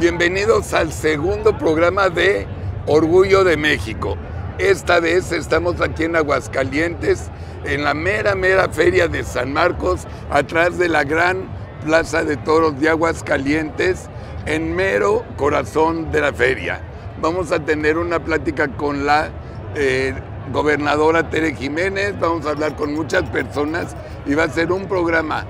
bienvenidos al segundo programa de Orgullo de México. Esta vez estamos aquí en Aguascalientes, en la mera, mera feria de San Marcos, atrás de la gran Plaza de Toros de Aguascalientes, en mero corazón de la feria. Vamos a tener una plática con la... Eh, gobernadora Tere Jiménez, vamos a hablar con muchas personas y va a ser un programa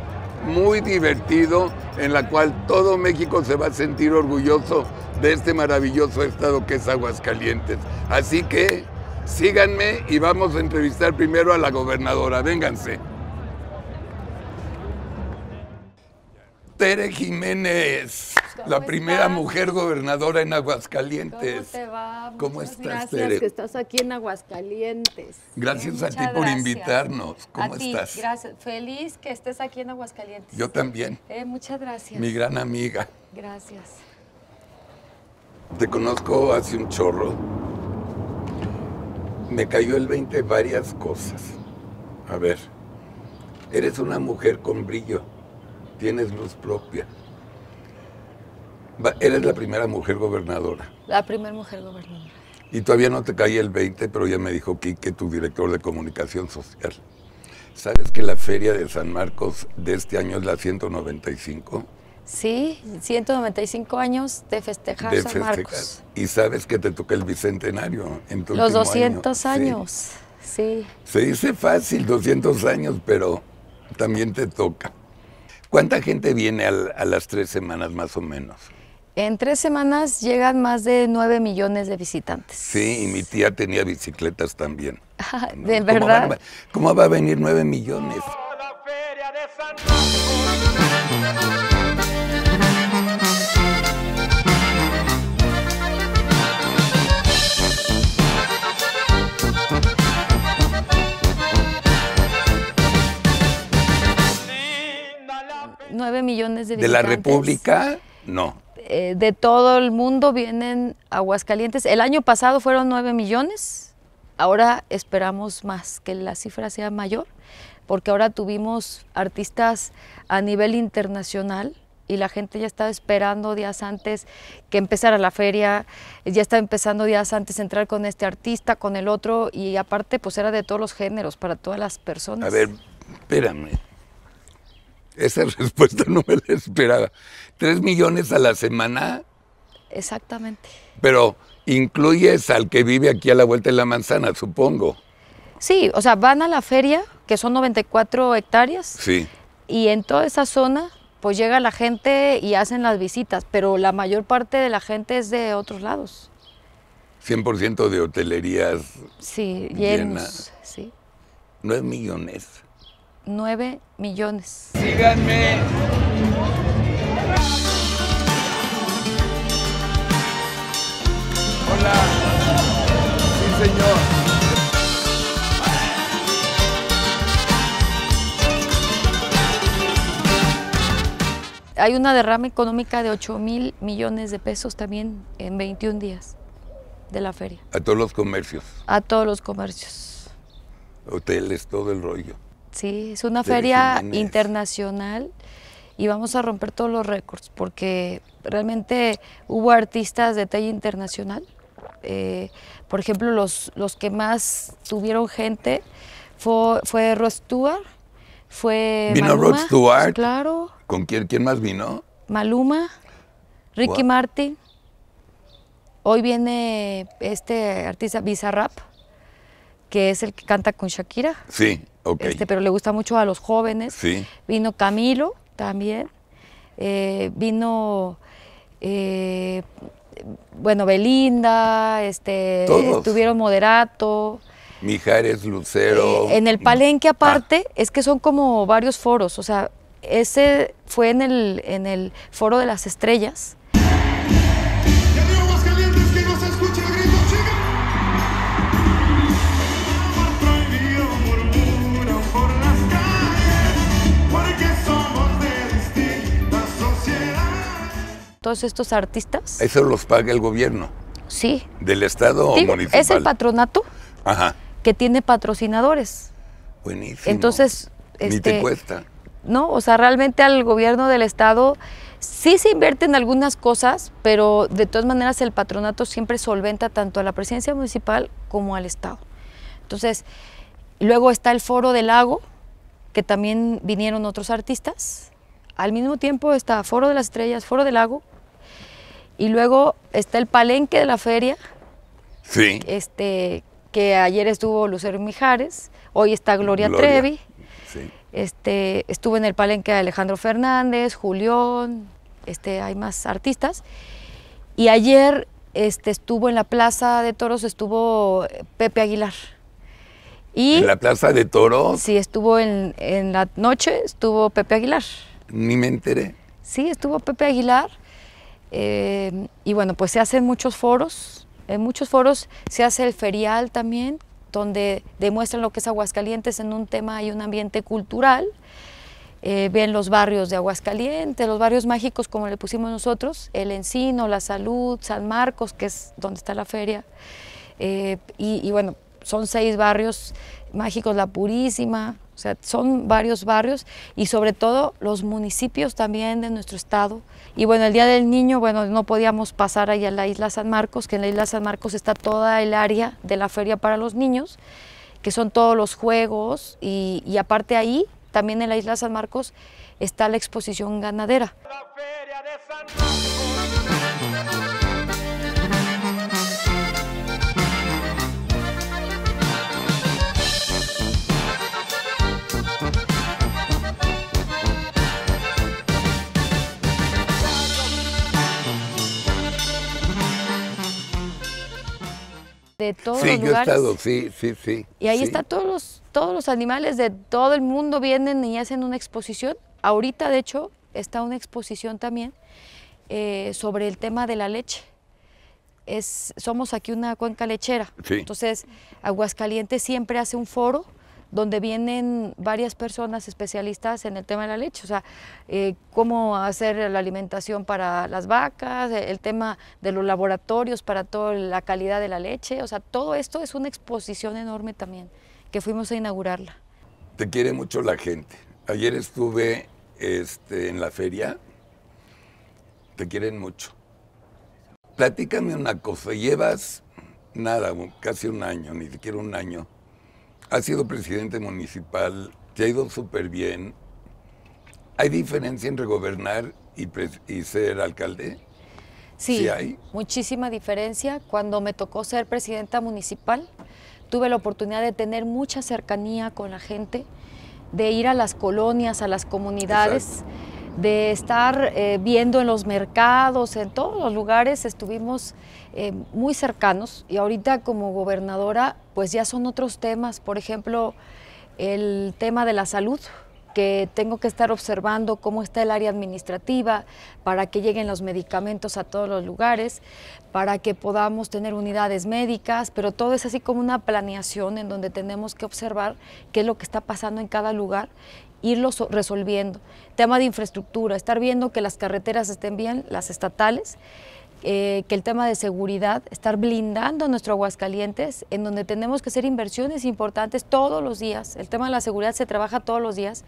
muy divertido en la cual todo México se va a sentir orgulloso de este maravilloso estado que es Aguascalientes. Así que síganme y vamos a entrevistar primero a la gobernadora. Vénganse. Tere Jiménez la primera mujer gobernadora en Aguascalientes. ¿Cómo te va? estás, Gracias que estás aquí en Aguascalientes. Gracias a ti por invitarnos. ¿Cómo estás? gracias. Feliz que estés aquí en Aguascalientes. Yo también. Eh, muchas gracias. Mi gran amiga. Gracias. Te conozco hace un chorro. Me cayó el 20 varias cosas. A ver, eres una mujer con brillo, tienes luz propia, Eres la primera mujer gobernadora. La primera mujer gobernadora. Y todavía no te caí el 20, pero ya me dijo Quique, tu director de comunicación social. ¿Sabes que la feria de San Marcos de este año es la 195? Sí, 195 años de festejar San Marcos. Y sabes que te toca el bicentenario. En tu Los 200 años, sí. Se dice fácil, 200 años, pero también te toca. ¿Cuánta gente viene al, a las tres semanas más o menos? En tres semanas llegan más de nueve millones de visitantes. Sí, y mi tía tenía bicicletas también. Ah, ¿De verdad? ¿Cómo va, a venir nueve millones? ¿Nueve millones de visitantes? ¿De la República? No. Eh, de todo el mundo vienen Aguascalientes. El año pasado fueron 9 millones, ahora esperamos más, que la cifra sea mayor, porque ahora tuvimos artistas a nivel internacional y la gente ya estaba esperando días antes que empezara la feria, ya estaba empezando días antes entrar con este artista, con el otro, y aparte pues era de todos los géneros, para todas las personas. A ver, espérame, esa respuesta no me la esperaba. ¿Tres millones a la semana? Exactamente. Pero incluyes al que vive aquí a la vuelta de la manzana, supongo. Sí, o sea, van a la feria, que son 94 hectáreas. Sí. Y en toda esa zona, pues llega la gente y hacen las visitas, pero la mayor parte de la gente es de otros lados. 100% de hotelerías. Sí, llenas. Sí. No es millones. 9 millones. Síganme. Hola. Sí, señor. hay una derrama económica de 8 mil millones de pesos también en 21 días de la feria. A todos los comercios. A todos los comercios. Hoteles, todo el rollo. Sí, es una feria internacional y vamos a romper todos los récords porque realmente hubo artistas de talla internacional. Eh, por ejemplo, los, que más tuvieron gente fue, fue Stewart, fue ¿Vino Maluma, Stewart? Claro. ¿Con quién, más vino? Maluma, Ricky Martin. Hoy viene este artista Bizarrap que es el que canta con Shakira. Sí, ok. Este, pero le gusta mucho a los jóvenes. Sí. Vino Camilo también. Eh, vino, eh, bueno, Belinda, este, Todos. estuvieron Moderato. Mijares, Lucero. Eh, en el mm. Palenque ah. aparte, es que son como varios foros, o sea, ese fue en el, en el Foro de las Estrellas, todos estos artistas? Eso los paga el gobierno. Sí. ¿Del Estado o municipal? Es el patronato que tiene patrocinadores. Buenísimo. Entonces. Este, Ni te este, cuesta. No, o sea, realmente al gobierno del Estado sí se invierte en algunas cosas, pero de todas maneras el patronato siempre solventa tanto a la presidencia municipal como al Estado. Entonces, luego está el Foro del Lago, que también vinieron otros artistas. Al mismo tiempo está Foro de las Estrellas, Foro del Lago, y luego está el palenque de la feria. Sí. Este, que ayer estuvo Lucero Mijares, hoy está Gloria, Trevi. Sí. Este, estuvo en el palenque Alejandro Fernández, Julión, este, hay más artistas. Y ayer este, estuvo en la Plaza de Toros, estuvo Pepe Aguilar. Y, ¿En la Plaza de Toros? Sí, estuvo en, en la noche, estuvo Pepe Aguilar. Ni me enteré. Sí, estuvo Pepe Aguilar. Eh, y bueno, pues se hacen muchos foros, en muchos foros se hace el ferial también, donde demuestran lo que es Aguascalientes en un tema y un ambiente cultural. Eh, ven los barrios de Aguascalientes, los barrios mágicos como le pusimos nosotros, el Encino, La Salud, San Marcos, que es donde está la feria. Eh, y bueno, son seis barrios mágicos, La Purísima, o sea, son varios barrios y sobre todo los municipios también de nuestro estado y bueno, el Día del Niño, bueno, no podíamos pasar allá a la Isla San Marcos, que en la Isla San Marcos está toda el área de la feria para los niños, que son todos los juegos y, aparte ahí, también en la Isla San Marcos, está la exposición ganadera. todos sí, Yo he estado, sí, sí, sí. Y ahí está todos los, todos los animales de todo el mundo vienen y hacen una exposición. Ahorita, de hecho, está una exposición también eh, sobre el tema de la leche. Es, somos aquí una cuenca lechera. Entonces, Aguascalientes siempre hace un foro donde vienen varias personas especialistas en el tema de la leche, o sea, eh, cómo hacer la alimentación para las vacas, eh, el tema de los laboratorios para toda la calidad de la leche, o sea, todo esto es una exposición enorme también, que fuimos a inaugurarla. Te quiere mucho la gente. Ayer estuve este, en la feria, te quieren mucho. Platícame una cosa, llevas nada, casi un año, ni siquiera un año ha sido presidente municipal, te ha ido súper bien. ¿Hay diferencia entre gobernar y, ser alcalde? Sí, hay? muchísima diferencia. Cuando me tocó ser presidenta municipal, tuve la oportunidad de tener mucha cercanía con la gente, de ir a las colonias, a las comunidades de estar eh, viendo en los mercados, en todos los lugares, estuvimos eh, muy cercanos y ahorita como gobernadora pues ya son otros temas, por ejemplo el tema de la salud, que tengo que estar observando cómo está el área administrativa para que lleguen los medicamentos a todos los lugares, para que podamos tener unidades médicas, pero todo es así como una planeación en donde tenemos que observar qué es lo que está pasando en cada lugar irlo resolviendo. Tema de infraestructura, estar viendo que las carreteras estén bien, las estatales, eh, que el tema de seguridad, estar blindando nuestro Aguascalientes, en donde tenemos que hacer inversiones importantes todos los días. El tema de la seguridad se trabaja todos los días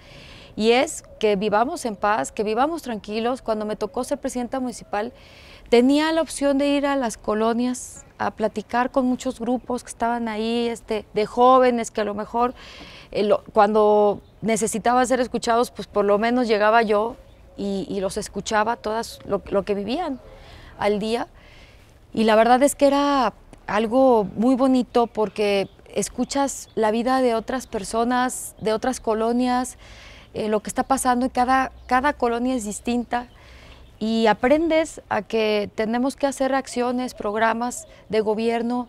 y es que vivamos en paz, que vivamos tranquilos. Cuando me tocó ser presidenta municipal, Tenía la opción de ir a las colonias a platicar con muchos grupos que estaban ahí, este, de jóvenes que a lo mejor eh, cuando necesitaban ser escuchados, pues por lo menos llegaba yo y, los escuchaba todas lo, que vivían al día. Y la verdad es que era algo muy bonito porque escuchas la vida de otras personas, de otras colonias, eh, lo que está pasando y cada, cada colonia es distinta y aprendes a que tenemos que hacer acciones, programas de gobierno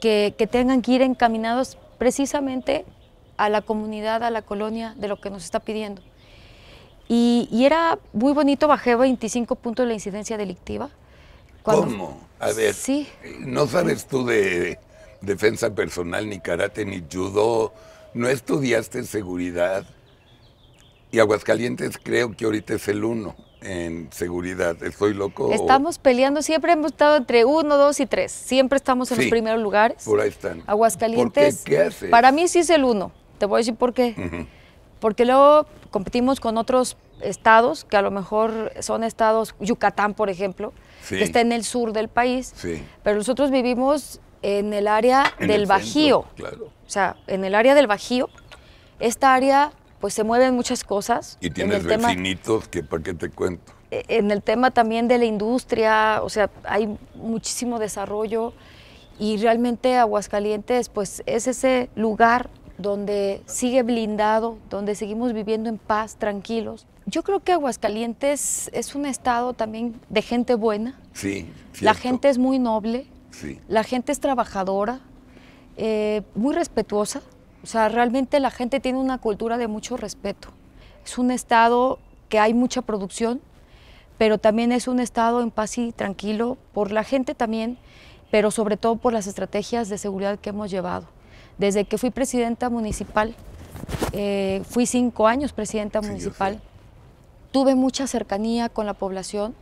que, tengan que ir encaminados precisamente a la comunidad, a la colonia, de lo que nos está pidiendo. Y, era muy bonito, bajé 25 puntos de la incidencia delictiva. ¿Cómo? A ver, sí. ¿no sabes tú de defensa personal, ni karate, ni judo? ¿No estudiaste seguridad? Y Aguascalientes creo que ahorita es el uno en seguridad. ¿Estoy loco? Estamos peleando, siempre hemos estado entre uno, dos y tres. Siempre estamos en los primeros lugares. ahí están. Aguascalientes. Para mí sí es el uno. Te voy a decir por qué. Porque luego competimos con otros estados, que a lo mejor son estados, Yucatán, por ejemplo, que está en el sur del país. Pero nosotros vivimos en el área del Bajío. claro. O sea, en el área del Bajío. Esta área pues se mueven muchas cosas. Y tienes vecinitos que para qué te cuento. E, en el tema también de la industria, o sea, hay muchísimo desarrollo y realmente Aguascalientes pues es ese lugar donde sigue blindado, donde seguimos viviendo en paz, tranquilos. Yo creo que Aguascalientes es un estado también de gente buena. Sí. La gente es muy noble. Sí. La gente es trabajadora, eh, muy respetuosa. O sea, realmente la gente tiene una cultura de mucho respeto. Es un estado que hay mucha producción, pero también es un estado en paz y tranquilo por la gente también, pero sobre todo por las estrategias de seguridad que hemos llevado. Desde que fui presidenta municipal, eh, fui cinco años presidenta municipal, tuve mucha cercanía con la población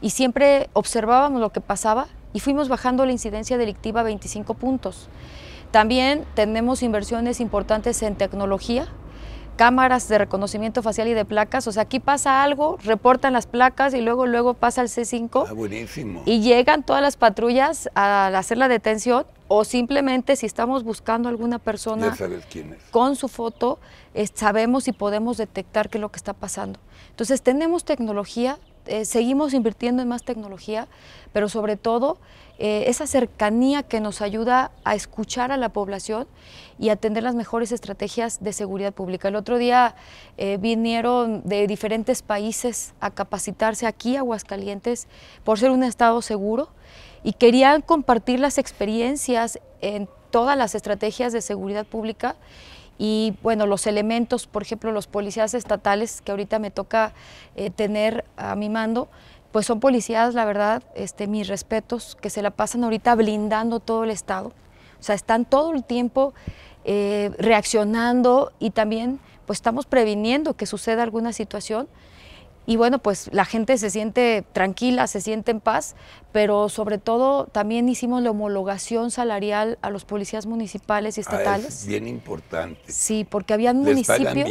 y siempre observábamos lo que pasaba y fuimos bajando la incidencia delictiva 25 puntos. También tenemos inversiones importantes en tecnología, cámaras de reconocimiento facial y de placas. O sea, aquí pasa algo, reportan las placas y luego luego pasa el C5. Ah, buenísimo. Y llegan todas las patrullas a hacer la detención o simplemente si estamos buscando a alguna persona con su foto, sabemos y podemos detectar qué es lo que está pasando. Entonces, tenemos tecnología eh, seguimos invirtiendo en más tecnología, pero sobre todo eh, esa cercanía que nos ayuda a escuchar a la población y a atender las mejores estrategias de seguridad pública. El otro día eh, vinieron de diferentes países a capacitarse aquí, a Aguascalientes, por ser un estado seguro y querían compartir las experiencias en todas las estrategias de seguridad pública y bueno, los elementos, por ejemplo, los policías estatales que ahorita me toca eh, tener a mi mando, pues son policías, la verdad, este, mis respetos, que se la pasan ahorita blindando todo el Estado. O sea, están todo el tiempo eh, reaccionando y también pues estamos previniendo que suceda alguna situación y bueno, pues la gente se siente tranquila, se siente en paz, pero sobre todo también hicimos la homologación salarial a los policías municipales y ah, estatales. bien importante. Sí, porque había municipios.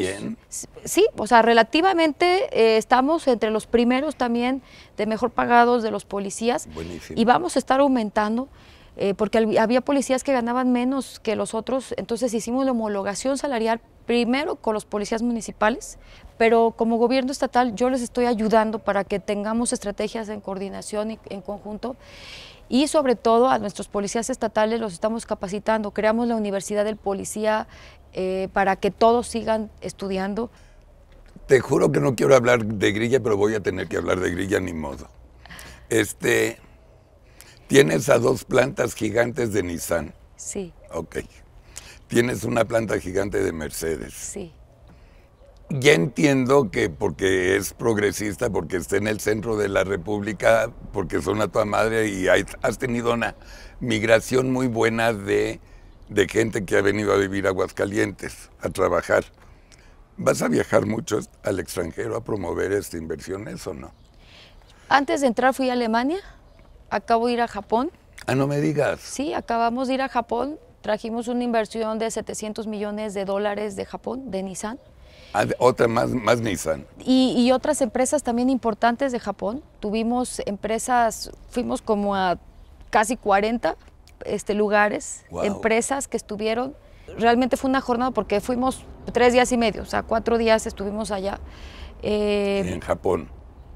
Sí, o sea, relativamente eh, estamos entre los primeros también de mejor pagados de los policías. Buenísimo. Y vamos a estar aumentando. Eh, porque había policías que ganaban menos que los otros, entonces hicimos la homologación salarial primero con los policías municipales pero como gobierno estatal yo les estoy ayudando para que tengamos estrategias en coordinación y en conjunto y sobre todo a nuestros policías estatales los estamos capacitando. Creamos la Universidad del Policía eh, para que todos sigan estudiando. Te juro que no quiero hablar de grilla, pero voy a tener que hablar de grilla ni modo. Este, tienes a dos plantas gigantes de Nissan. Sí. Ok. Tienes una planta gigante de Mercedes. Sí ya entiendo que porque es progresista, porque está en el centro de la República, porque son a tu madre y has tenido una migración muy buena de, gente que ha venido a vivir a Aguascalientes, a trabajar. ¿Vas a viajar mucho al extranjero a promover estas inversiones o no? Antes de entrar fui a Alemania, acabo de ir a Japón. Ah, no me digas. Sí, acabamos de ir a Japón, trajimos una inversión de 700 millones de dólares de Japón, de Nissan. Ah, otra más, más Nissan. Y, otras empresas también importantes de Japón. Tuvimos empresas, fuimos como a casi 40 este, lugares, empresas que estuvieron. Realmente fue una jornada porque fuimos tres días y medio, o sea, cuatro días estuvimos allá. Eh, en Japón.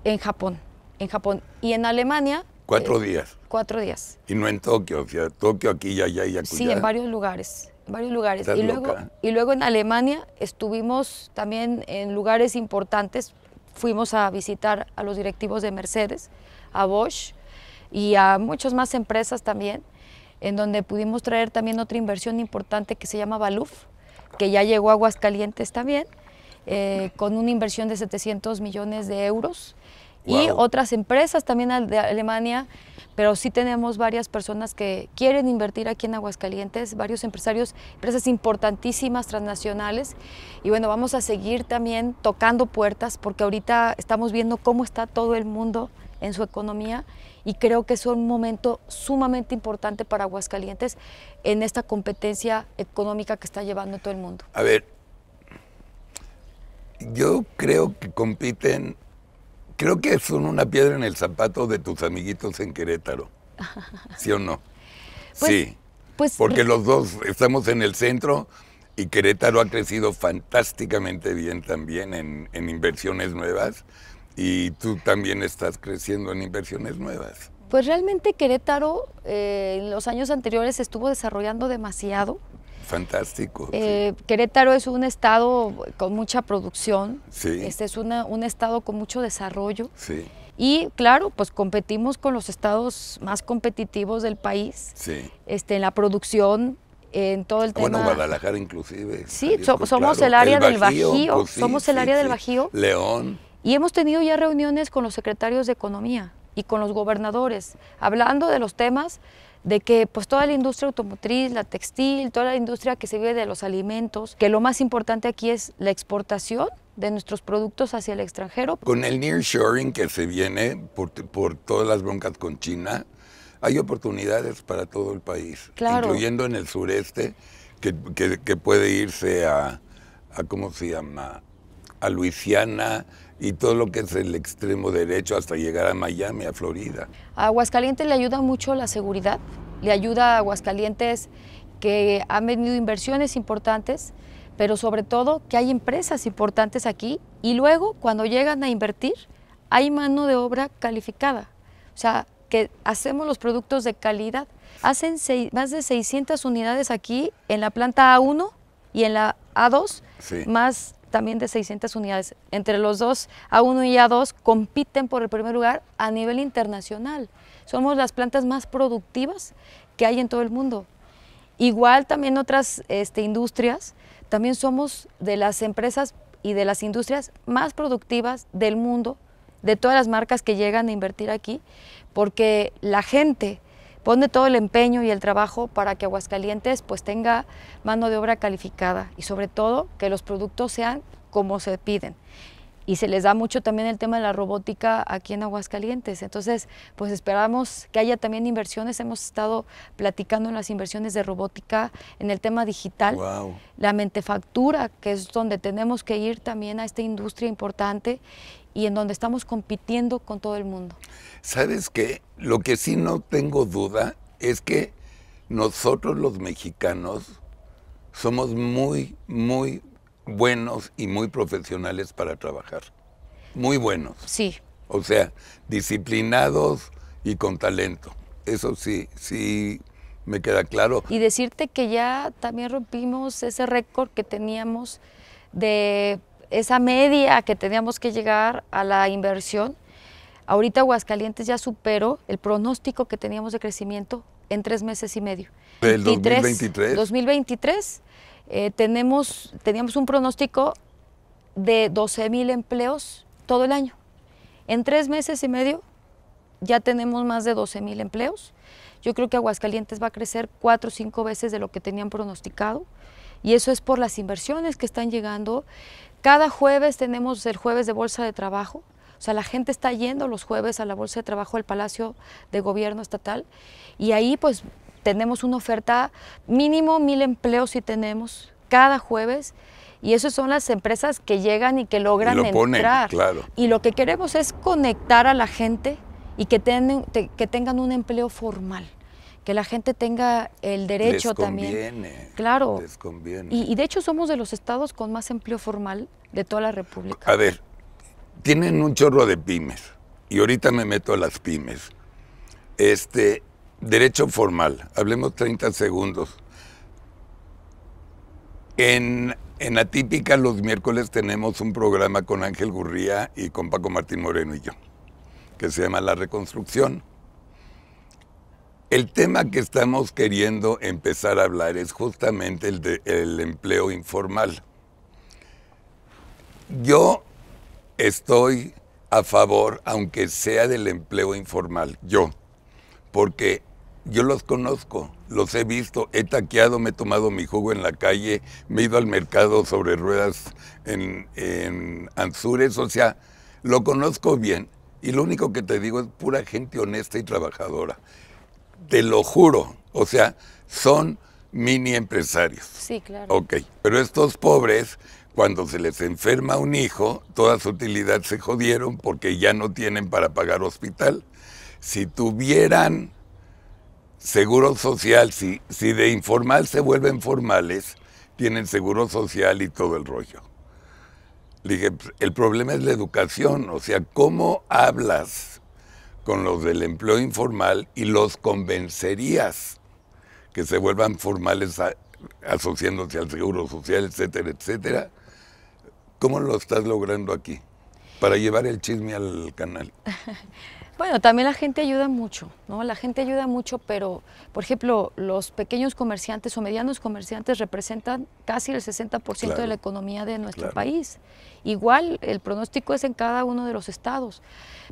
En Japón, en Japón. Y en Alemania. Cuatro eh, días. Cuatro días. Y no en Tokio, o sea, Tokio aquí, allá y allá. Sí, en varios lugares varios lugares. y luego, y luego en Alemania estuvimos también en lugares importantes. Fuimos a visitar a los directivos de Mercedes, a Bosch y a muchas más empresas también, en donde pudimos traer también otra inversión importante que se llama Baluf, que ya llegó a Aguascalientes también, eh, con una inversión de 700 millones de euros y otras empresas también de Alemania, pero sí tenemos varias personas que quieren invertir aquí en Aguascalientes, varios empresarios, empresas importantísimas transnacionales. Y bueno, vamos a seguir también tocando puertas porque ahorita estamos viendo cómo está todo el mundo en su economía y creo que es un momento sumamente importante para Aguascalientes en esta competencia económica que está llevando todo el mundo. A ver, yo creo que compiten Creo que son una piedra en el zapato de tus amiguitos en Querétaro. ¿Sí o no? Pues, sí. Pues, porque eh, los dos estamos en el centro y Querétaro ha crecido fantásticamente bien también en, inversiones nuevas y tú también estás creciendo en inversiones nuevas. Pues realmente Querétaro eh, en los años anteriores estuvo desarrollando demasiado Fantástico. Eh, Querétaro es un estado con mucha producción, sí. este es una, un estado con mucho desarrollo. Sí. Y claro, pues competimos con los estados más competitivos del país, sí. este, en la producción, en todo el tema. Bueno, Guadalajara inclusive. Sí, somos el área del Bajío, somos el área del Bajío. León. Y hemos tenido ya reuniones con los secretarios de Economía y con los gobernadores, hablando de los temas de que pues toda la industria automotriz, la textil, toda la industria que se vive de los alimentos, que lo más importante aquí es la exportación de nuestros productos hacia el extranjero. Con el nearshoring que se viene por, todas las broncas con China, hay oportunidades para todo el país, claro. incluyendo en el sureste, que, puede irse a, a, ¿cómo se llama?, a Luisiana, y todo lo que es el extremo derecho hasta llegar a Miami, a Florida. A Aguascalientes le ayuda mucho la seguridad, le ayuda a Aguascalientes que han venido inversiones importantes, pero sobre todo que hay empresas importantes aquí y luego cuando llegan a invertir hay mano de obra calificada, o sea, que hacemos los productos de calidad. Hacen más de 600 unidades aquí en la planta A1 y en la A2, más también de 600 unidades. Entre los dos, A1 y A2 compiten por el primer lugar a nivel internacional. Somos las plantas más productivas que hay en todo el mundo. Igual también otras este, industrias, también somos de las empresas y de las industrias más productivas del mundo, de todas las marcas que llegan a invertir aquí, porque la gente pone todo el empeño y el trabajo para que Aguascalientes pues tenga mano de obra calificada y sobre todo que los productos sean como se piden. Y se les da mucho también el tema de la robótica aquí en Aguascalientes. Entonces, pues esperamos que haya también inversiones. Hemos estado platicando en las inversiones de robótica, en el tema digital, la mentefactura, que es donde tenemos que ir también a esta industria importante y en donde estamos compitiendo con todo el mundo. ¿Sabes qué? Lo que sí no tengo duda es que nosotros los mexicanos somos muy, muy buenos y muy profesionales para trabajar. Muy buenos. Sí. O sea, disciplinados y con talento. Eso sí, sí me queda claro. Y decirte que ya también rompimos ese récord que teníamos de esa media que teníamos que llegar a la inversión Ahorita Aguascalientes ya superó el pronóstico que teníamos de crecimiento en tres meses y medio. ¿Del 2023? 2023 eh, tenemos, teníamos un pronóstico de 12 mil empleos todo el año. En tres meses y medio ya tenemos más de 12 mil empleos. Yo creo que Aguascalientes va a crecer cuatro o cinco veces de lo que tenían pronosticado. Y eso es por las inversiones que están llegando. Cada jueves tenemos el jueves de Bolsa de Trabajo o sea, la gente está yendo los jueves a la Bolsa de Trabajo del Palacio de Gobierno Estatal y ahí pues tenemos una oferta mínimo mil empleos si tenemos cada jueves y esas son las empresas que llegan y que logran y lo entrar. claro. Y lo que queremos es conectar a la gente y que, que tengan un empleo formal. Que la gente tenga el derecho les conviene, también. Claro. Les conviene. Y, y de hecho somos de los estados con más empleo formal de toda la República. A ver, tienen un chorro de pymes, y ahorita me meto a las pymes. Este, derecho formal, hablemos 30 segundos. En, Atípica los miércoles tenemos un programa con Ángel Gurría y con Paco Martín Moreno y yo, que se llama La Reconstrucción. El tema que estamos queriendo empezar a hablar es justamente el, de, el empleo informal. Yo estoy a favor, aunque sea del empleo informal, yo, porque yo los conozco, los he visto, he taqueado, me he tomado mi jugo en la calle, me he ido al mercado sobre ruedas en, en Anzures, o sea, lo conozco bien. Y lo único que te digo es pura gente honesta y trabajadora. Te lo juro, o sea, son mini empresarios. Sí, claro. Ok, pero estos pobres cuando se les enferma un hijo, toda su utilidad se jodieron porque ya no tienen para pagar hospital. Si tuvieran seguro social, si, si de informal se vuelven formales, tienen seguro social y todo el rollo. Le dije, pues, el problema es la educación, o sea, ¿cómo hablas con los del empleo informal y los convencerías que se vuelvan formales asociándose al seguro social, etcétera, etcétera? ¿Cómo lo estás logrando aquí? Para llevar el chisme al canal. Bueno, también la gente ayuda mucho, ¿no? La gente ayuda mucho, pero, por ejemplo, los pequeños comerciantes o medianos comerciantes representan casi el 60% de la economía de nuestro país. Igual, el pronóstico es en cada uno de los estados.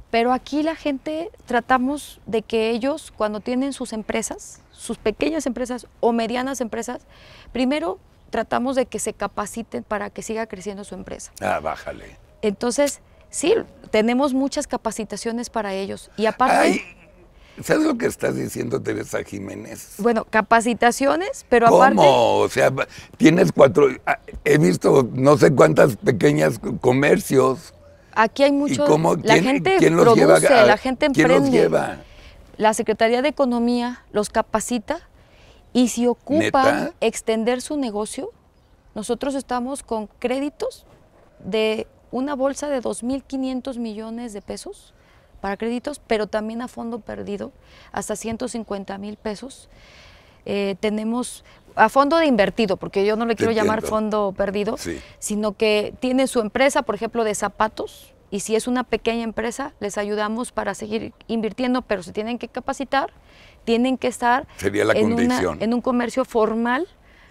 Pero aquí la gente tratamos de que ellos, cuando tienen sus empresas, sus pequeñas empresas o medianas empresas, primero tratamos de que se capaciten para que siga creciendo su empresa. Ah, bájale. Entonces, sí, tenemos muchas capacitaciones para ellos. Y aparte... ¿Sabes lo que estás diciendo, Teresa Jiménez? Bueno, capacitaciones, pero aparte... ¿Cómo? O sea, tienes cuatro... Ah, he visto no sé cuántas pequeñas comercios. Aquí hay muchos... ¿Y cómo? La gente lleva? Ah, la gente emprende. ¿Quién los lleva? La Secretaría de Economía los capacita y si ocupan extender su negocio, nosotros estamos con créditos de una bolsa de 2.500 millones de pesos para créditos, pero también a fondo perdido, hasta 150 mil pesos. Eh, tenemos a fondo de invertido, porque yo no le quiero llamar fondo perdido, sino que tiene su empresa, por ejemplo, de zapatos, y si es una pequeña empresa, les ayudamos para seguir invirtiendo, pero se tienen que capacitar tienen que estar en, un comercio formal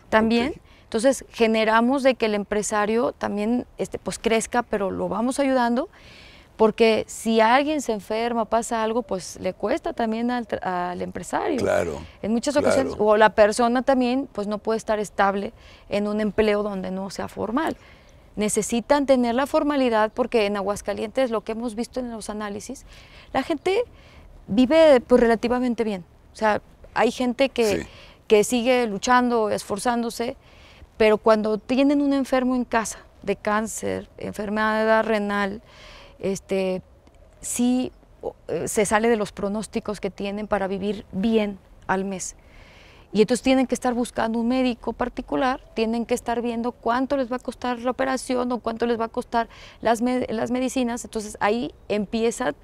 también. Entonces generamos de que el empresario también este, pues crezca, pero lo vamos ayudando, porque si alguien se enferma, pasa algo, pues le cuesta también al, empresario. Claro. En muchas ocasiones, o la persona también, pues no puede estar estable en un empleo donde no sea formal. Necesitan tener la formalidad porque en Aguascalientes, lo que hemos visto en los análisis, la gente vive pues, relativamente bien. O sea, hay gente que, sigue luchando, esforzándose, pero cuando tienen un enfermo en casa de cáncer, enfermedad renal, este, sí eh, se sale de los pronósticos que tienen para vivir bien al mes. Y entonces tienen que estar buscando un médico particular, tienen que estar viendo cuánto les va a costar la operación o cuánto les va a costar las, las medicinas. Entonces ahí empiezan,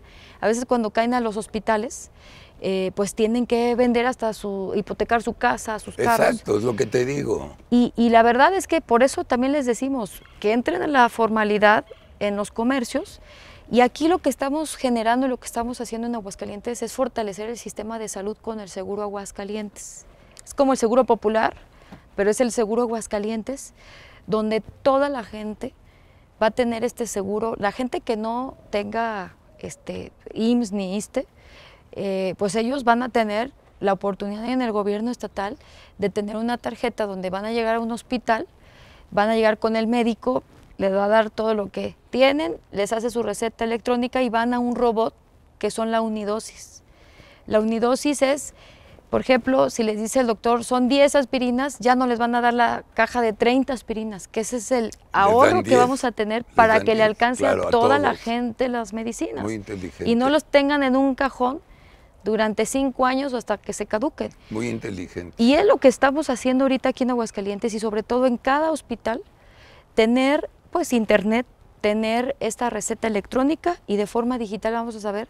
a veces cuando caen a los hospitales, eh, pues tienen que vender hasta su, hipotecar su casa, sus carros. Exacto, es lo que te digo. Y, la verdad es que por eso también les decimos que entren en la formalidad en los comercios. Y aquí lo que estamos generando y lo que estamos haciendo en Aguascalientes es fortalecer el sistema de salud con el seguro Aguascalientes. Es como el seguro popular, pero es el seguro Aguascalientes, donde toda la gente va a tener este seguro. La gente que no tenga este, IMSS ni ISTE eh, pues ellos van a tener la oportunidad en el gobierno estatal de tener una tarjeta donde van a llegar a un hospital, van a llegar con el médico, les va a dar todo lo que tienen, les hace su receta electrónica y van a un robot que son la unidosis. La unidosis es, por ejemplo, si les dice el doctor son 10 aspirinas, ya no les van a dar la caja de 30 aspirinas, que ese es el ahorro que vamos a tener para que le alcance a toda la gente las medicinas. Muy inteligente. Y no los tengan en un cajón, durante cinco años o hasta que se caduquen. Muy inteligente. Y es lo que estamos haciendo ahorita aquí en Aguascalientes y sobre todo en cada hospital, tener pues internet, tener esta receta electrónica y de forma digital vamos a saber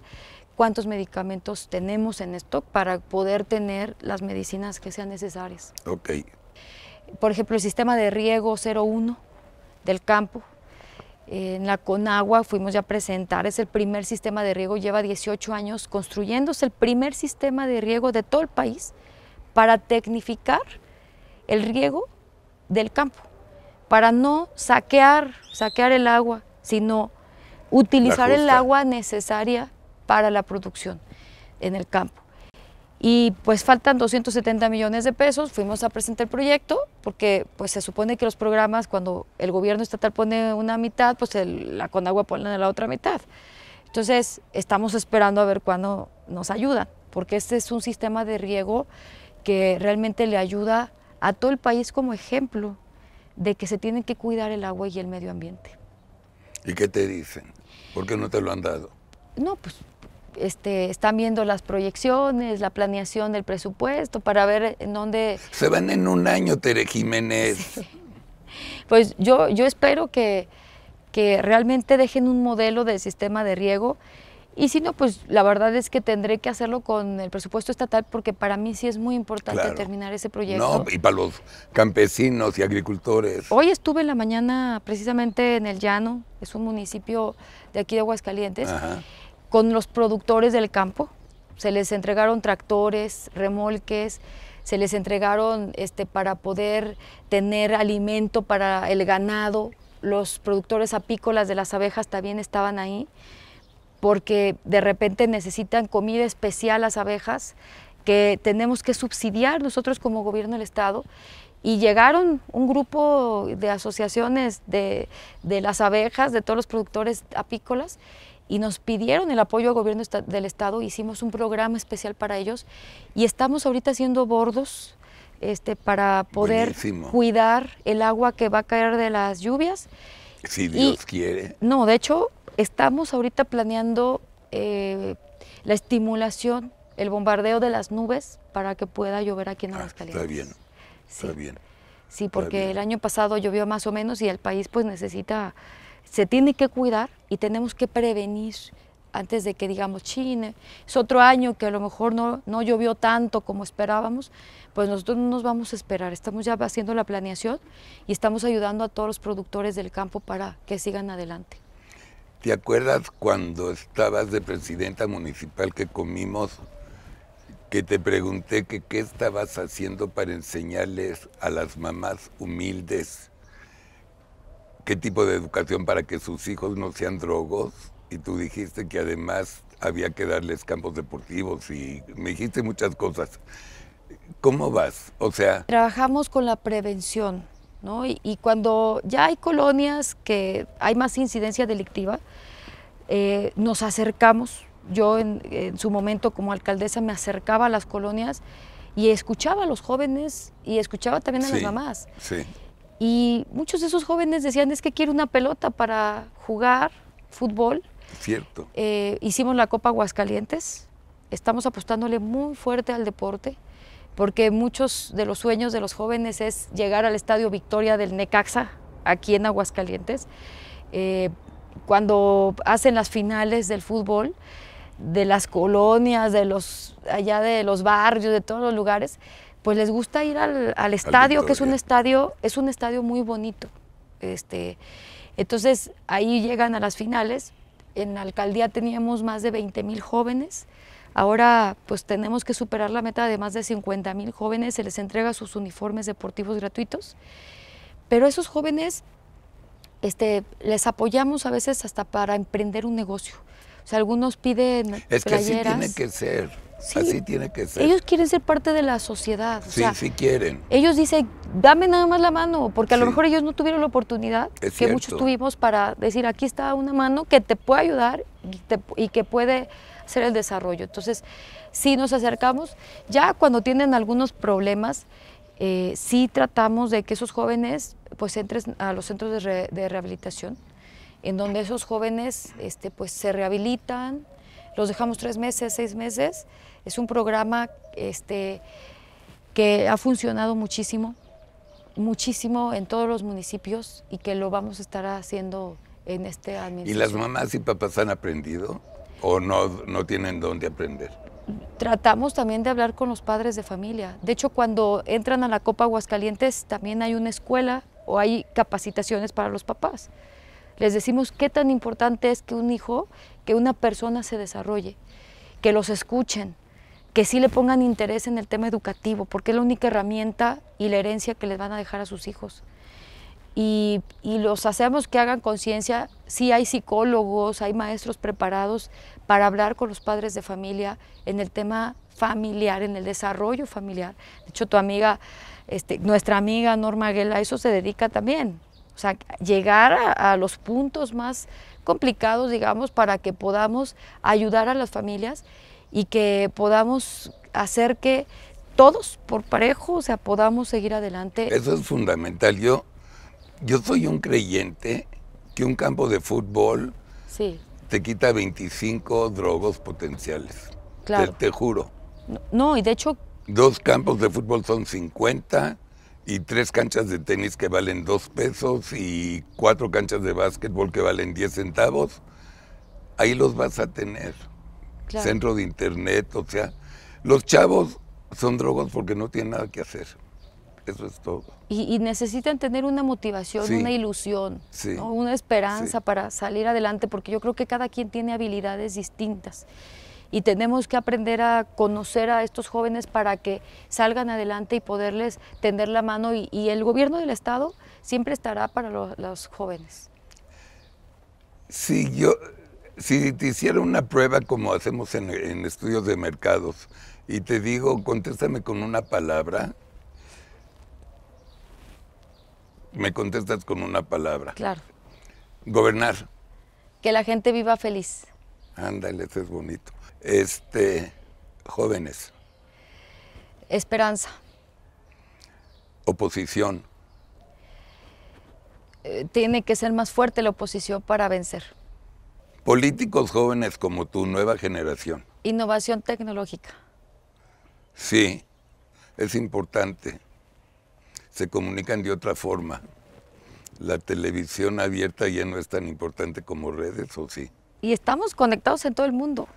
cuántos medicamentos tenemos en stock para poder tener las medicinas que sean necesarias. Ok. Por ejemplo, el sistema de riego 01 del campo, en la Conagua fuimos ya a presentar, es el primer sistema de riego, lleva 18 años construyéndose el primer sistema de riego de todo el país para tecnificar el riego del campo, para no saquear, saquear el agua, sino utilizar el agua necesaria para la producción en el campo. Y pues faltan 270 millones de pesos, fuimos a presentar el proyecto, porque pues se supone que los programas cuando el gobierno estatal pone una mitad, pues la la Conagua pone la otra mitad. Entonces estamos esperando a ver cuándo nos ayudan, porque este es un sistema de riego que realmente le ayuda a todo el país como ejemplo de que se tienen que cuidar el agua y el medio ambiente. ¿Y qué te dicen? ¿Por qué no te lo han dado? No, pues este, están viendo las proyecciones, la planeación del presupuesto para ver en dónde... Se van en un año, Tere Jiménez. Pues yo, yo espero que, que realmente dejen un modelo del sistema de riego y si no, pues la verdad es que tendré que hacerlo con el presupuesto estatal porque para mí sí es muy importante terminar ese proyecto. No, y para los campesinos y agricultores. Hoy estuve en la mañana precisamente en El Llano, es un municipio de aquí de Aguascalientes. Ajá con los productores del campo. Se les entregaron tractores, remolques, se les entregaron este, para poder tener alimento para el ganado. Los productores apícolas de las abejas también estaban ahí porque de repente necesitan comida especial las abejas que tenemos que subsidiar nosotros como gobierno del Estado. Y llegaron un grupo de asociaciones de, de las abejas, de todos los productores apícolas, y nos pidieron el apoyo al gobierno del Estado, hicimos un programa especial para ellos y estamos ahorita haciendo bordos este, para poder cuidar el agua que va a caer de las lluvias. Si Dios quiere. No, de hecho, estamos ahorita planeando eh, la estimulación, el bombardeo de las nubes para que pueda llover aquí en ah, Aguascalientes. está bien, sí. bien. Sí, porque el año pasado llovió más o menos y el país pues necesita se tiene que cuidar y tenemos que prevenir antes de que digamos, chine. es otro año que a lo mejor no, no llovió tanto como esperábamos, pues nosotros no nos vamos a esperar, estamos ya haciendo la planeación y estamos ayudando a todos los productores del campo para que sigan adelante. ¿Te acuerdas cuando estabas de presidenta municipal que comimos, que te pregunté que qué estabas haciendo para enseñarles a las mamás humildes qué tipo de educación para que sus hijos no sean drogos. Y tú dijiste que además había que darles campos deportivos y me dijiste muchas cosas. ¿Cómo vas? O sea... Trabajamos con la prevención, ¿no? Y, cuando ya hay colonias que hay más incidencia delictiva, eh, nos acercamos. Yo en, su momento como alcaldesa me acercaba a las colonias y escuchaba a los jóvenes y escuchaba también a las mamás. Sí. Y muchos de esos jóvenes decían, es que quiero una pelota para jugar fútbol. Cierto. Eh, hicimos la Copa Aguascalientes, estamos apostándole muy fuerte al deporte, porque muchos de los sueños de los jóvenes es llegar al Estadio Victoria del Necaxa, aquí en Aguascalientes. Eh, cuando hacen las finales del fútbol, de las colonias, de los, allá de los barrios, de todos los lugares, pues les gusta ir al, estadio, que es un estadio, es un estadio muy bonito. Este, entonces ahí llegan a las finales. En la alcaldía teníamos más de 20 mil jóvenes. Ahora pues tenemos que superar la meta de más de 50 mil jóvenes. Se les entrega sus uniformes deportivos gratuitos. Pero esos jóvenes este, les apoyamos a veces hasta para emprender un negocio. O sea, algunos piden es que tiene que ser. Así tiene que ser. Ellos quieren ser parte de la sociedad. sí, sea, sí quieren. Ellos dicen, dame nada más la mano, porque a lo mejor ellos no tuvieron la oportunidad que muchos tuvimos para decir, aquí está una mano que te puede ayudar y, que puede hacer el desarrollo. Entonces, si nos acercamos, ya cuando tienen algunos problemas, eh, sí tratamos de que esos jóvenes pues entren a los centros de, rehabilitación, en donde esos jóvenes este, pues se rehabilitan, los dejamos tres meses, seis meses. Es un programa este, que ha funcionado muchísimo, muchísimo en todos los municipios y que lo vamos a estar haciendo en este año ¿Y las mamás y papás han aprendido o no, no tienen dónde aprender? Tratamos también de hablar con los padres de familia. De hecho, cuando entran a la Copa Aguascalientes, también hay una escuela o hay capacitaciones para los papás. Les decimos qué tan importante es que un hijo que una persona se desarrolle, que los escuchen, que sí le pongan interés en el tema educativo, porque es la única herramienta y la herencia que les van a dejar a sus hijos. Y, los hacemos que hagan conciencia, sí hay psicólogos, hay maestros preparados para hablar con los padres de familia en el tema familiar, en el desarrollo familiar. De hecho, tu amiga, este, nuestra amiga Norma Aguela, eso se dedica también. O sea, llegar a los puntos más complicados, digamos, para que podamos ayudar a las familias y que podamos hacer que todos por parejo, o sea, podamos seguir adelante. Eso es fundamental. Yo, yo soy un creyente que un campo de fútbol sí. te quita 25 drogos potenciales. Claro. Te, juro. No, no, y de hecho... Dos campos de fútbol son 50 y tres canchas de tenis que valen dos pesos y cuatro canchas de básquetbol que valen diez centavos, ahí los vas a tener. Centro de internet, o sea, los chavos son drogos porque no tienen nada que hacer. Eso es todo. Y, necesitan tener una motivación, una ilusión, una esperanza para salir adelante, porque yo creo que cada quien tiene habilidades distintas y tenemos que aprender a conocer a estos jóvenes para que salgan adelante y poderles tender la mano y, el gobierno del Estado siempre estará para los jóvenes. Si yo, si te hiciera una prueba como hacemos en, estudios de mercados y te digo, contéstame con una palabra, me contestas con una palabra. Claro. Gobernar. Que la gente viva feliz. Ándale, es bonito este, jóvenes? Esperanza. Oposición. Eh, tiene que ser más fuerte la oposición para vencer. Políticos jóvenes como tu nueva generación. Innovación tecnológica. Sí, es importante. Se comunican de otra forma. La televisión abierta ya no es tan importante como redes, ¿o sí? Y estamos conectados en todo el mundo.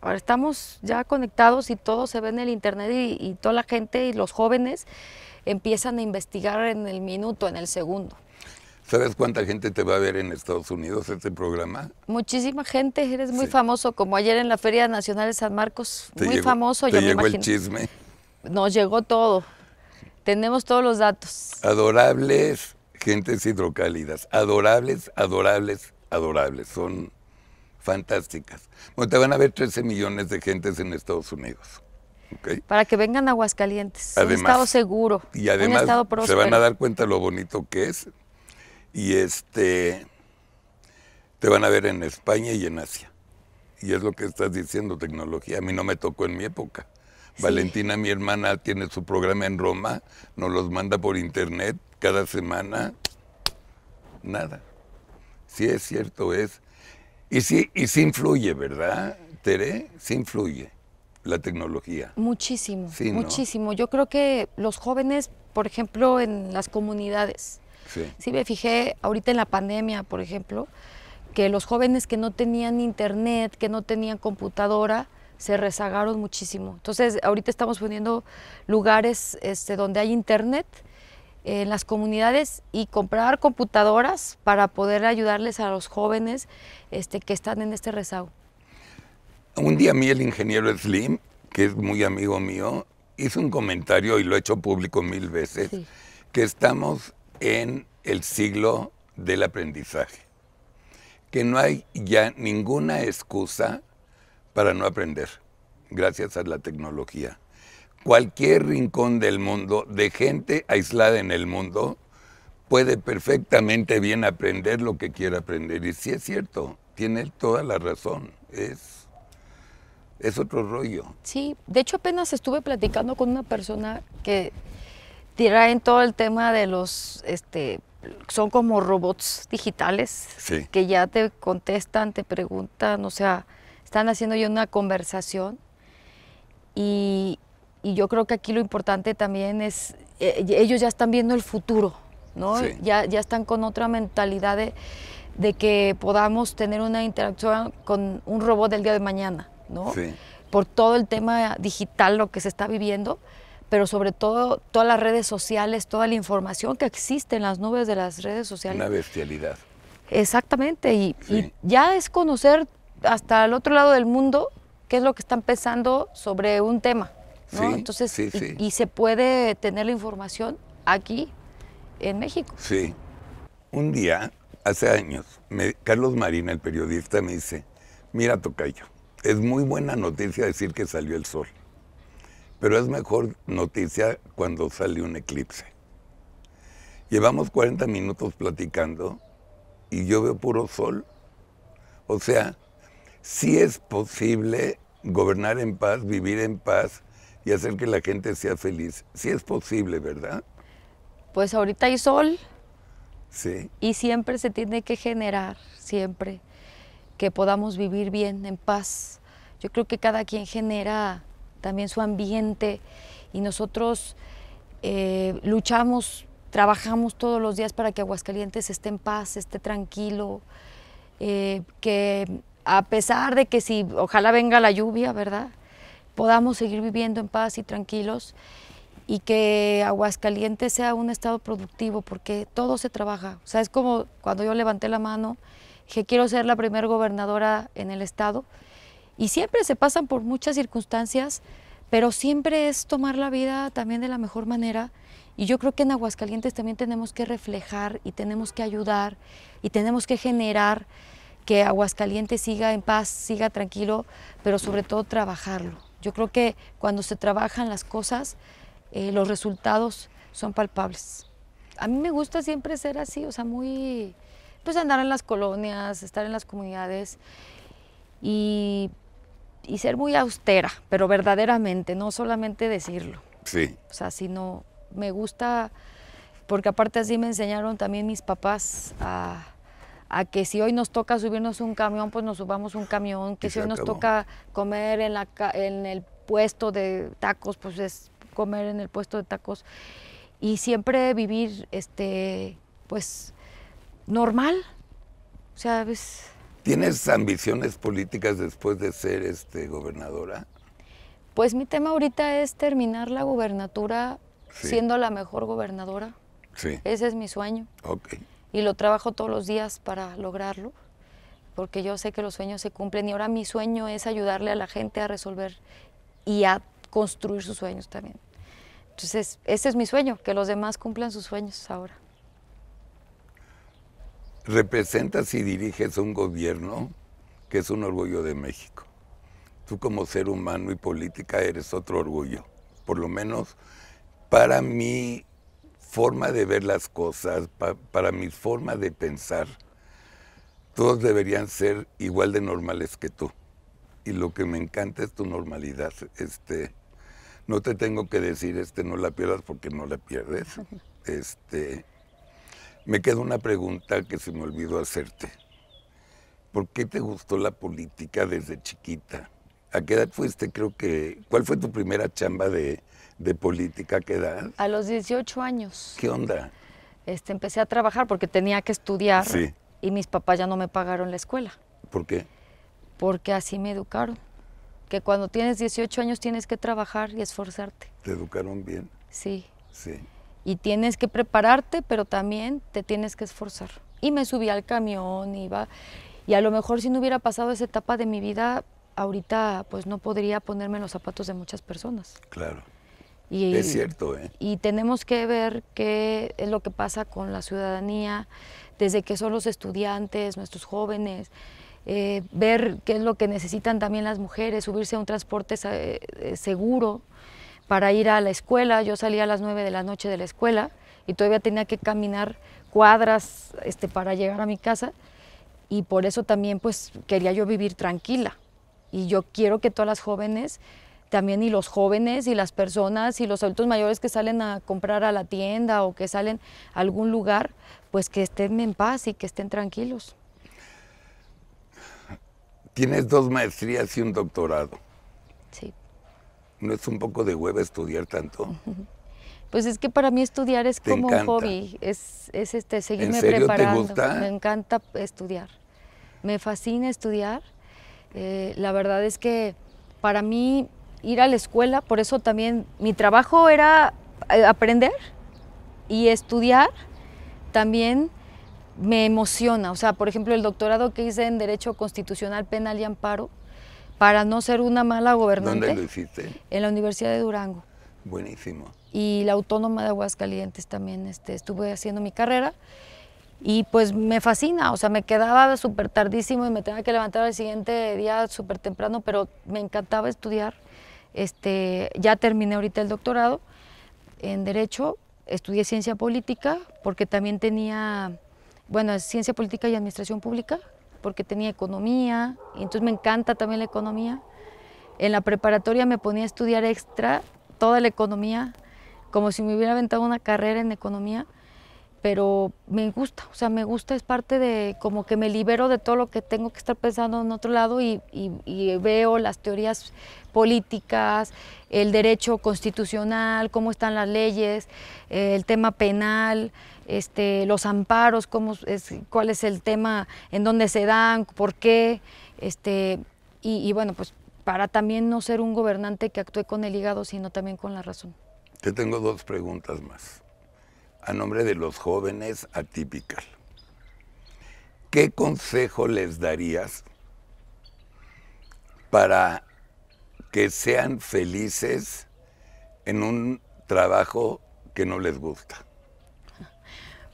Ahora estamos ya conectados y todo se ve en el internet y, toda la gente y los jóvenes empiezan a investigar en el minuto, en el segundo. ¿Sabes cuánta gente te va a ver en Estados Unidos este programa? Muchísima gente, eres muy famoso, como ayer en la Feria Nacional de San Marcos, muy famoso. ¿Te llegó el chisme? Nos llegó todo, tenemos todos los datos. Adorables gentes hidrocálidas, adorables, adorables, adorables, son fantásticas. Bueno, te van a ver 13 millones de gentes en Estados Unidos. Para que vengan a Aguascalientes, además, un estado seguro, y además Se van a dar cuenta lo bonito que es y este te van a ver en España y en Asia. Y es lo que estás diciendo, tecnología. A mí no me tocó en mi época. Valentina, mi hermana, tiene su programa en Roma, nos los manda por internet cada semana. Nada. Sí es cierto, es y sí, sí influye, ¿verdad, Tere? Sí influye la tecnología. Muchísimo, muchísimo. Yo creo que los jóvenes, por ejemplo, en las comunidades, sí. me fijé ahorita en la pandemia, por ejemplo, que los jóvenes que no tenían internet, que no tenían computadora, se rezagaron muchísimo. Entonces, ahorita estamos poniendo lugares este, donde hay internet en las comunidades y comprar computadoras para poder ayudarles a los jóvenes este, que están en este rezago. Un día a mí el ingeniero Slim, que es muy amigo mío, hizo un comentario y lo he hecho público mil veces, que estamos en el siglo del aprendizaje, que no hay ya ninguna excusa para no aprender, gracias a la tecnología cualquier rincón del mundo, de gente aislada en el mundo, puede perfectamente bien aprender lo que quiere aprender. Y sí es cierto, tiene toda la razón. Es, es otro rollo. Sí, de hecho apenas estuve platicando con una persona que tira en todo el tema de los, este, son como robots digitales que ya te contestan, te preguntan, o sea, están haciendo ya una conversación. Y, y yo creo que aquí lo importante también es, eh, ellos ya están viendo el futuro, ¿no? Ya, ya están con otra mentalidad de, que podamos tener una interacción con un robot del día de mañana, ¿no? Por todo el tema digital, lo que se está viviendo, pero sobre todo todas las redes sociales, toda la información que existe en las nubes de las redes sociales. Una bestialidad. Exactamente, y, y ya es conocer hasta el otro lado del mundo qué es lo que están pensando sobre un tema. ¿no? Entonces, y, se puede tener la información aquí en México. Sí. Un día, hace años, Carlos Marina, el periodista, me dice, mira Tocayo, es muy buena noticia decir que salió el sol, pero es mejor noticia cuando sale un eclipse. Llevamos 40 minutos platicando y yo veo puro sol. O sea, si es posible gobernar en paz, vivir en paz, y hacer que la gente sea feliz. Si es posible, ¿verdad? Pues ahorita hay sol. Sí. Y siempre se tiene que generar, siempre, que podamos vivir bien, en paz. Yo creo que cada quien genera también su ambiente y nosotros eh, luchamos, trabajamos todos los días para que Aguascalientes esté en paz, esté tranquilo, eh, que a pesar de que si ojalá venga la lluvia, ¿verdad? podamos seguir viviendo en paz y tranquilos y que Aguascalientes sea un estado productivo porque todo se trabaja. O sea, es como cuando yo levanté la mano, que quiero ser la primer gobernadora en el estado y siempre se pasan por muchas circunstancias, pero siempre es tomar la vida también de la mejor manera. Y yo creo que en Aguascalientes también tenemos que reflejar y tenemos que ayudar y tenemos que generar que Aguascalientes siga en paz, siga tranquilo, pero sobre todo trabajarlo. Yo creo que cuando se trabajan las cosas, eh, los resultados son palpables. A mí me gusta siempre ser así, o sea, muy, pues andar en las colonias, estar en las comunidades y, y ser muy austera, pero verdaderamente, no solamente decirlo. Sí. O sea, sino me gusta, porque aparte así me enseñaron también mis papás a a que si hoy nos toca subirnos un camión, pues nos subamos un camión, que si hoy nos toca comer en, la, en el puesto de tacos, pues es comer en el puesto de tacos y siempre vivir, este, pues, normal, o ¿Tienes ambiciones políticas después de ser este, gobernadora? Pues mi tema ahorita es terminar la gubernatura siendo la mejor gobernadora. Sí. Ese es mi sueño y lo trabajo todos los días para lograrlo, porque yo sé que los sueños se cumplen y ahora mi sueño es ayudarle a la gente a resolver y a construir sus sueños también. Entonces, ese es mi sueño, que los demás cumplan sus sueños ahora. Representas y diriges un gobierno que es un orgullo de México. Tú como ser humano y política eres otro orgullo, por lo menos para mí forma de ver las cosas, para mi forma de pensar, todos deberían ser igual de normales que tú. Y lo que me encanta es tu normalidad. Este, no te tengo que decir, este, no la pierdas porque no la pierdes. Este, me queda una pregunta que se me olvidó hacerte. ¿Por qué te gustó la política desde chiquita? ¿A qué edad fuiste? Creo que. ¿Cuál fue tu primera chamba de, de política? ¿Qué edad? A los 18 años. ¿Qué onda? Este, empecé a trabajar porque tenía que estudiar y mis papás ya no me pagaron la escuela. ¿Por qué? Porque así me educaron. Que cuando tienes 18 años tienes que trabajar y esforzarte. ¿Te educaron bien? Sí. Sí. Y tienes que prepararte, pero también te tienes que esforzar. Y me subí al camión iba. Y a lo mejor si no hubiera pasado esa etapa de mi vida, ahorita pues no podría ponerme en los zapatos de muchas personas. Claro. Y, es cierto, ¿eh? Y tenemos que ver qué es lo que pasa con la ciudadanía, desde que son los estudiantes, nuestros jóvenes, eh, ver qué es lo que necesitan también las mujeres, subirse a un transporte eh, seguro para ir a la escuela. Yo salía a las 9 de la noche de la escuela y todavía tenía que caminar cuadras este, para llegar a mi casa y por eso también pues quería yo vivir tranquila y yo quiero que todas las jóvenes también y los jóvenes y las personas y los adultos mayores que salen a comprar a la tienda o que salen a algún lugar, pues que estén en paz y que estén tranquilos. Tienes dos maestrías y un doctorado. Sí. ¿No es un poco de hueva estudiar tanto? Pues es que para mí estudiar es como un hobby, es, es este, seguirme preparando. Me encanta estudiar. Me fascina estudiar. Eh, la verdad es que para mí ir a la escuela, por eso también mi trabajo era eh, aprender y estudiar también me emociona. O sea, por ejemplo, el doctorado que hice en Derecho Constitucional Penal y Amparo, para no ser una mala gobernante. En la Universidad de Durango. Buenísimo. Y la Autónoma de Aguascalientes también este, estuve haciendo mi carrera. Y pues me fascina, o sea, me quedaba súper tardísimo y me tenía que levantar al siguiente día súper temprano, pero me encantaba estudiar este, ya terminé ahorita el doctorado en Derecho, estudié Ciencia Política porque también tenía, bueno, Ciencia Política y Administración Pública, porque tenía Economía, y entonces me encanta también la economía. En la preparatoria me ponía a estudiar extra toda la economía, como si me hubiera aventado una carrera en economía pero me gusta, o sea, me gusta, es parte de como que me libero de todo lo que tengo que estar pensando en otro lado y, veo las teorías políticas, el derecho constitucional, cómo están las leyes, eh, el tema penal, este, los amparos, cómo cuál es el tema, en dónde se dan, por qué, este, y, y bueno, pues para también no ser un gobernante que actúe con el hígado, sino también con la razón. Te tengo dos preguntas más a nombre de los jóvenes atípicos. ¿Qué consejo les darías para que sean felices en un trabajo que no les gusta?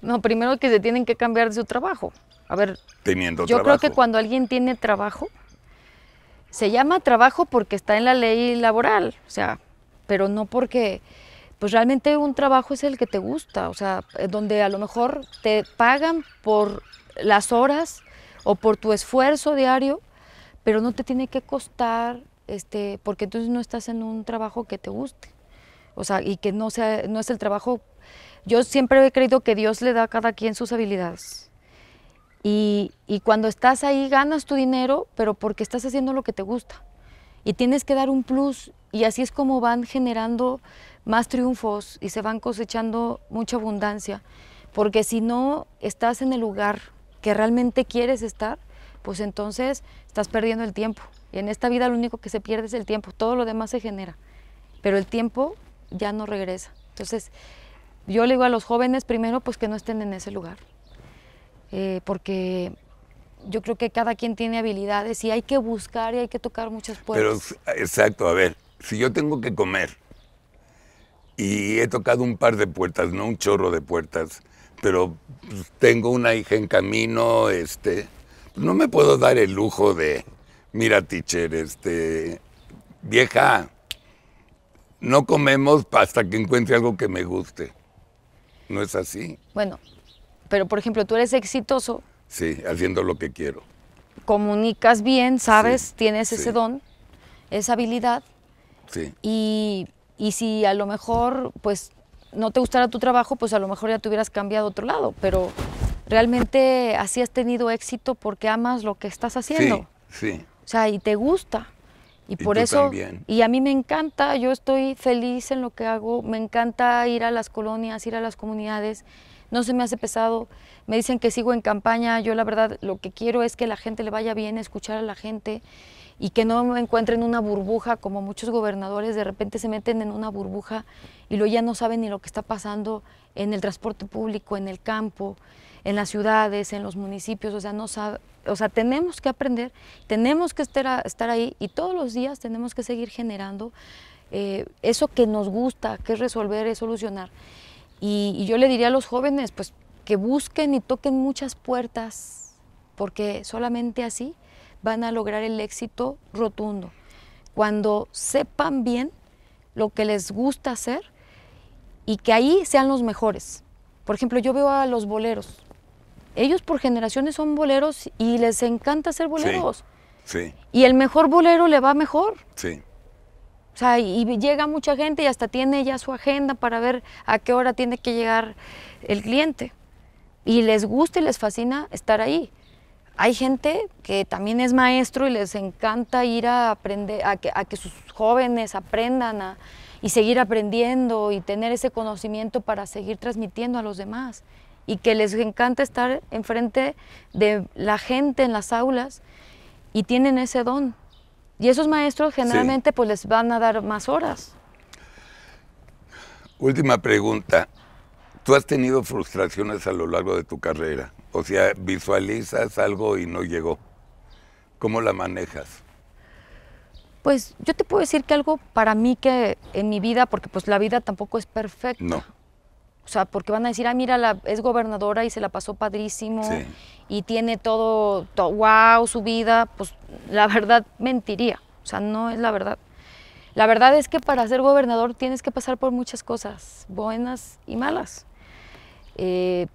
No, primero que se tienen que cambiar de su trabajo. A ver, Teniendo yo creo que cuando alguien tiene trabajo, se llama trabajo porque está en la ley laboral, o sea, pero no porque pues realmente un trabajo es el que te gusta, o sea, eh, donde a lo mejor te pagan por las horas o por tu esfuerzo diario, pero no te tiene que costar, este, porque entonces no estás en un trabajo que te guste, o sea, y que no, sea, no es el trabajo. Yo siempre he creído que Dios le da a cada quien sus habilidades. Y, y cuando estás ahí ganas tu dinero, pero porque estás haciendo lo que te gusta. Y tienes que dar un plus y así es como van generando más triunfos y se van cosechando mucha abundancia, porque si no estás en el lugar que realmente quieres estar, pues entonces estás perdiendo el tiempo. Y en esta vida lo único que se pierde es el tiempo, todo lo demás se genera, pero el tiempo ya no regresa. Entonces, yo le digo a los jóvenes primero, pues que no estén en ese lugar, eh, porque yo creo que cada quien tiene habilidades y hay que buscar y hay que tocar muchas puertas. Pero, exacto, a ver, si yo tengo que comer y he tocado un par de puertas, no un chorro de puertas, pero pues, tengo una hija en camino, este, pues, no me puedo dar el lujo de, mira, teacher, este, vieja, no comemos hasta que encuentre algo que me guste. ¿No es así? Bueno, pero por ejemplo, tú eres exitoso. Sí, haciendo lo que quiero. Comunicas bien, sabes, tienes ese don, esa habilidad y, si a lo mejor, pues, no te gustara tu trabajo, pues a lo mejor ya te hubieras cambiado a otro lado, pero realmente así has tenido éxito porque amas lo que estás haciendo. Sí, sí. O sea, y te gusta. Y, por eso, también. y a mí me encanta, yo estoy feliz en lo que hago, me encanta ir a las colonias, ir a las comunidades, no se me hace pesado, me dicen que sigo en campaña, yo la verdad lo que quiero es que la gente le vaya bien, escuchar a la gente y que no encuentren una burbuja, como muchos gobernadores de repente se meten en una burbuja y luego ya no saben ni lo que está pasando en el transporte público, en el campo, en las ciudades, en los municipios, o sea, no sabe, o sea, tenemos que aprender, tenemos que estar, estar ahí y todos los días tenemos que seguir generando eh, eso que nos gusta, que es resolver, es solucionar. Y, y yo le diría a los jóvenes, pues que busquen y toquen muchas puertas, porque solamente así van a lograr el éxito rotundo. Cuando sepan bien lo que les gusta hacer y que ahí sean los mejores. Por ejemplo, yo veo a los boleros. Ellos por generaciones son boleros y les encanta ser boleros. Y el mejor bolero le va mejor. Sí. O sea, y llega mucha gente y hasta tiene ya su agenda para ver a qué hora tiene que llegar el cliente. Y les gusta y les fascina estar ahí. Hay gente que también es maestro y les encanta ir a aprender, a que, sus jóvenes aprendan a, y seguir aprendiendo y tener ese conocimiento para seguir transmitiendo a los demás. Y que les encanta estar enfrente de la gente en las aulas y tienen ese don. Y esos maestros generalmente pues les van a dar más horas. Última pregunta. Tú has tenido frustraciones a lo largo de tu carrera. O sea, visualizas algo y no llegó. ¿Cómo la manejas? Pues yo te puedo decir que algo para mí que en mi vida, porque pues la vida tampoco es perfecta. No. O sea, porque van a decir, ah, mira, la, es gobernadora y se la pasó padrísimo y tiene todo, wow, su vida. Pues la verdad mentiría. O sea, no es la verdad. La verdad es que para ser gobernador tienes que pasar por muchas cosas, buenas y malas. Eh,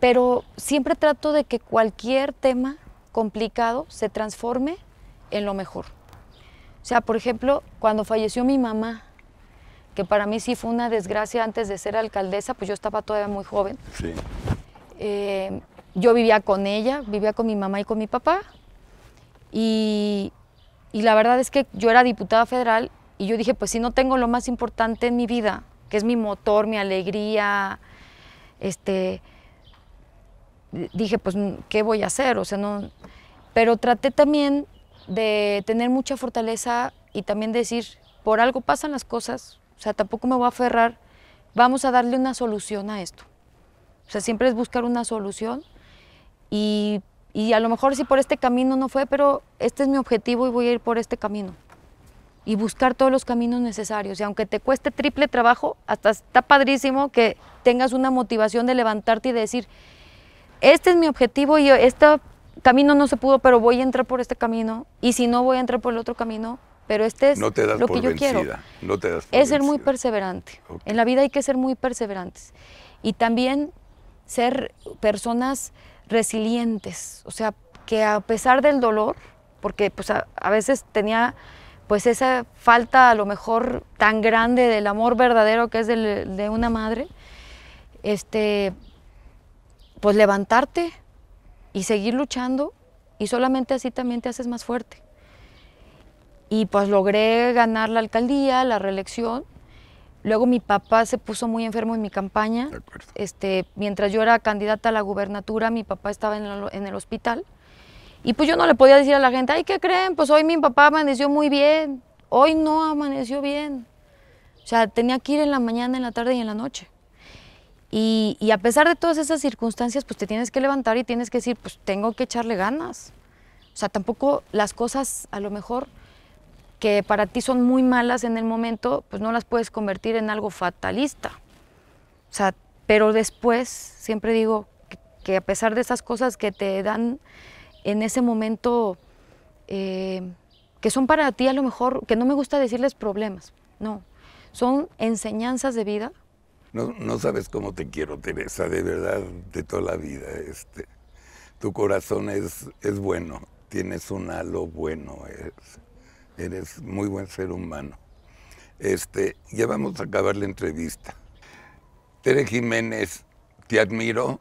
pero siempre trato de que cualquier tema complicado se transforme en lo mejor. O sea, por ejemplo, cuando falleció mi mamá, que para mí sí fue una desgracia antes de ser alcaldesa, pues yo estaba todavía muy joven. Eh, yo vivía con ella, vivía con mi mamá y con mi papá. Y, y la verdad es que yo era diputada federal y yo dije, pues si no tengo lo más importante en mi vida, que es mi motor, mi alegría, este, dije, pues, ¿qué voy a hacer? O sea, no... Pero traté también de tener mucha fortaleza y también decir, por algo pasan las cosas, o sea, tampoco me voy a aferrar, vamos a darle una solución a esto. O sea, siempre es buscar una solución y a lo mejor si por este camino no fue, pero este es mi objetivo y voy a ir por este camino y buscar todos los caminos necesarios. Y aunque te cueste triple trabajo, hasta está padrísimo que tengas una motivación de levantarte y de decir, este es mi objetivo y este camino no se pudo, pero voy a entrar por este camino. Y si no, voy a entrar por el otro camino. Pero este es no te lo que yo quiero. No te es ser muy perseverante. En la vida hay que ser muy perseverantes. Y también ser personas resilientes. O sea, que a pesar del dolor, porque pues, a veces tenía pues esa falta a lo mejor tan grande del amor verdadero que es de una madre, este, pues levantarte y seguir luchando y solamente así también te haces más fuerte. Y pues logré ganar la alcaldía, la reelección. Luego mi papá se puso muy enfermo en mi campaña. este, mientras yo era candidata a la gubernatura, mi papá estaba en el hospital. Y pues yo no le podía decir a la gente, ay, ¿qué creen? Pues hoy mi papá amaneció muy bien, hoy no amaneció bien. O sea, tenía que ir en la mañana, en la tarde y en la noche. Y, a pesar de todas esas circunstancias, pues te tienes que levantar y tienes que decir, pues tengo que echarle ganas. O sea, tampoco las cosas a lo mejor que para ti son muy malas en el momento, pues no las puedes convertir en algo fatalista. O sea, pero después siempre digo que a pesar de esas cosas que te dan en ese momento eh, que son para ti a lo mejor, que no me gusta decirles problemas, no, son enseñanzas de vida. No, no sabes cómo te quiero, Teresa, de verdad, de toda la vida. Este, tu corazón es, es bueno, tienes un halo bueno, eres, eres muy buen ser humano. Este, ya vamos a acabar la entrevista. Tere Jiménez, te admiro.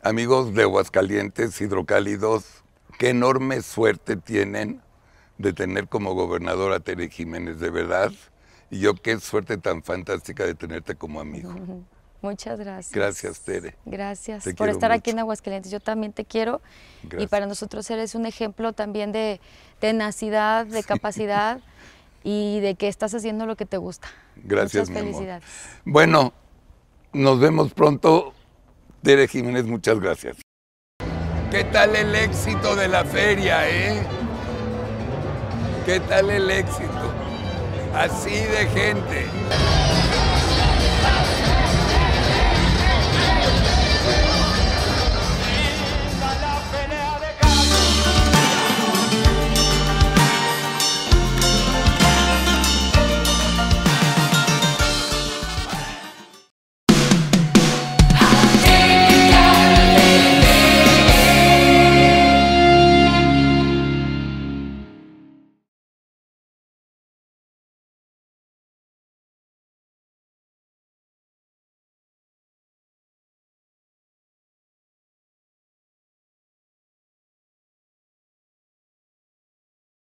Amigos de Aguascalientes, Hidrocálidos, qué enorme suerte tienen de tener como gobernadora a Tere Jiménez, de verdad. Y yo qué suerte tan fantástica de tenerte como amigo. Muchas gracias. Gracias, Tere. Gracias por estar aquí en Aguascalientes. Yo también te quiero. Y para nosotros eres un ejemplo también de tenacidad, de capacidad y de que estás haciendo lo que te gusta. Gracias, Muchas felicidades. Bueno, nos vemos pronto. Tere Jiménez, muchas gracias. ¿Qué tal el éxito de la feria, eh? ¿Qué tal el éxito? Así de gente.